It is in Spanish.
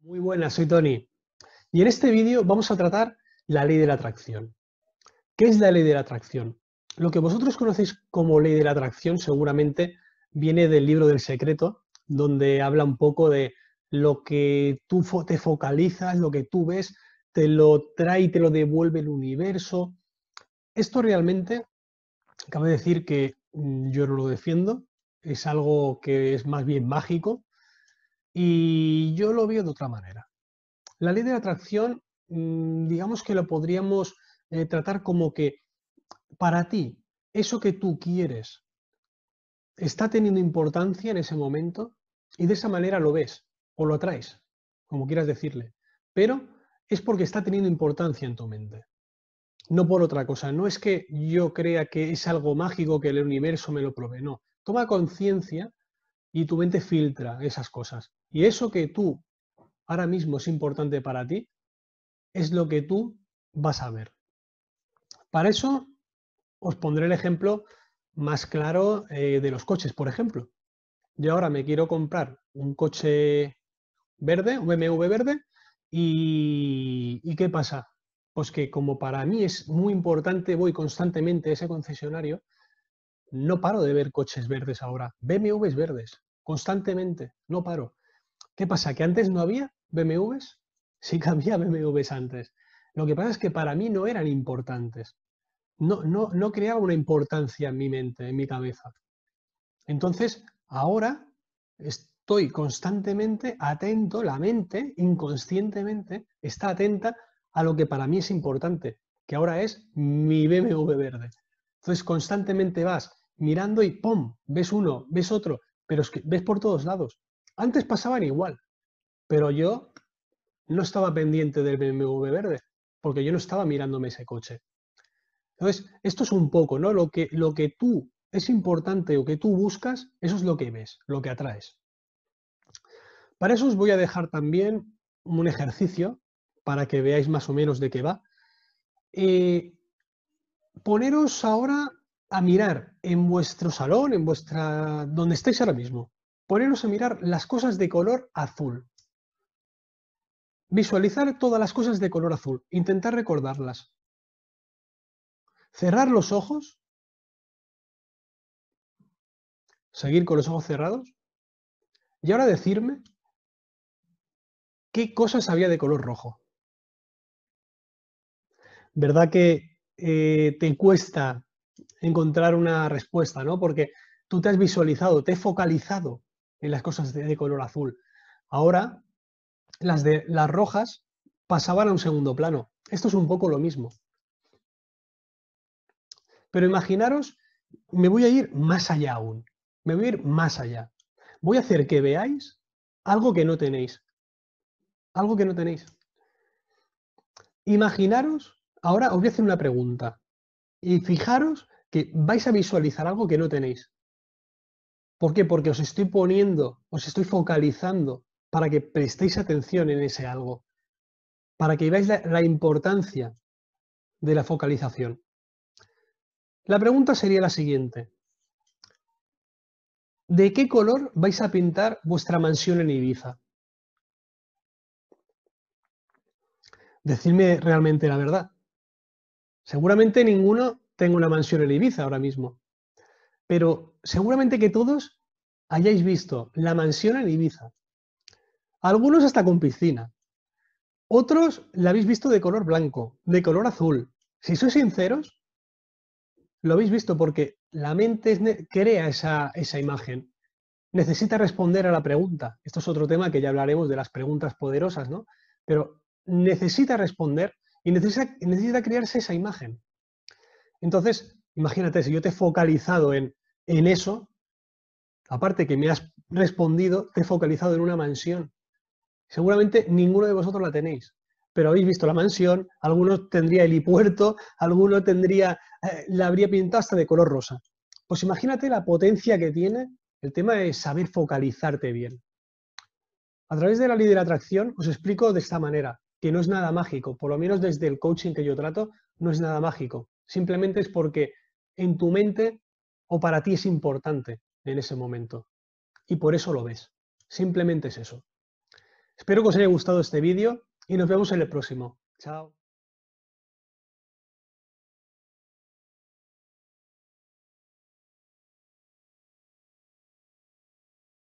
Muy buenas, soy Tony. Y en este vídeo vamos a tratar la ley de la atracción. ¿Qué es la ley de la atracción? Lo que vosotros conocéis como ley de la atracción seguramente viene del libro del secreto, donde habla un poco de lo que tú te focalizas, lo que tú ves, te lo trae y te lo devuelve el universo. Esto realmente, cabe decir que mm, yo no lo defiendo, es algo que es más bien mágico, y yo lo veo de otra manera. La ley de la atracción, mm, digamos que lo podríamos eh, tratar como que para ti, eso que tú quieres está teniendo importancia en ese momento y de esa manera lo ves o lo atraes, como quieras decirle. Pero es porque está teniendo importancia en tu mente. No por otra cosa. No es que yo crea que es algo mágico que el universo me lo provee. No. Toma conciencia y tu mente filtra esas cosas. Y eso que tú ahora mismo es importante para ti, es lo que tú vas a ver. Para eso os pondré el ejemplo más claro eh, de los coches, por ejemplo. Yo ahora me quiero comprar un coche verde, un BMW verde, ¿y qué pasa? Pues que como para mí es muy importante, voy constantemente a ese concesionario, no paro de ver coches verdes ahora, BMWs verdes, constantemente, no paro. ¿Qué pasa? ¿Que antes no había BMWs? Sí había BMWs antes. Lo que pasa es que para mí no eran importantes. No, no, no creaba una importancia en mi mente, en mi cabeza. Entonces, ahora estoy constantemente atento, la mente inconscientemente está atenta a lo que para mí es importante, que ahora es mi BMW verde. Entonces, constantemente vas mirando y ¡pum! Ves uno, ves otro, pero es que ves por todos lados. Antes pasaban igual, pero yo no estaba pendiente del BMW verde, porque yo no estaba mirándome ese coche. Entonces, esto es un poco, ¿no? Lo que, lo que tú es importante o que tú buscas, eso es lo que ves, lo que atraes. Para eso os voy a dejar también un ejercicio para que veáis más o menos de qué va. Eh, poneros ahora a mirar en vuestro salón, en vuestra. donde estáis ahora mismo. Poneros a mirar las cosas de color azul. Visualizar todas las cosas de color azul. Intentar recordarlas. Cerrar los ojos. Seguir con los ojos cerrados. Y ahora decirme qué cosas había de color rojo. ¿Verdad que eh, te cuesta encontrar una respuesta, ¿no? Porque tú te has visualizado, te he focalizado en las cosas de, color azul. Ahora, las de las rojas pasaban a un segundo plano. Esto es un poco lo mismo. Pero imaginaros, me voy a ir más allá aún. Me voy a ir más allá. Voy a hacer que veáis algo que no tenéis. Algo que no tenéis. Imaginaros, ahora os voy a hacer una pregunta. Y fijaros que vais a visualizar algo que no tenéis. ¿Por qué? Porque os estoy poniendo, os estoy focalizando para que prestéis atención en ese algo, para que veáis la, importancia de la focalización. La pregunta sería la siguiente. ¿De qué color vais a pintar vuestra mansión en Ibiza? Decidme realmente la verdad. Seguramente ninguno tengo una mansión en Ibiza ahora mismo. Pero seguramente que todos hayáis visto la mansión en Ibiza. Algunos hasta con piscina. Otros la habéis visto de color blanco, de color azul. Si sois sinceros, lo habéis visto porque la mente crea esa, imagen. Necesita responder a la pregunta. Esto es otro tema que ya hablaremos de las preguntas poderosas, ¿no? Pero necesita responder y necesita crearse esa imagen. Entonces, imagínate, si yo te he focalizado en, eso, aparte que me has respondido, te he focalizado en una mansión. Seguramente ninguno de vosotros la tenéis, pero habéis visto la mansión, algunos tendría helipuerto, alguno tendría, eh, la habría pintado hasta de color rosa. Pues imagínate la potencia que tiene el tema de saber focalizarte bien. A través de la ley de la atracción os explico de esta manera, que no es nada mágico, por lo menos desde el coaching que yo trato, no es nada mágico. Simplemente es porque en tu mente o para ti es importante en ese momento. Y por eso lo ves. Simplemente es eso. Espero que os haya gustado este vídeo y nos vemos en el próximo. Chao.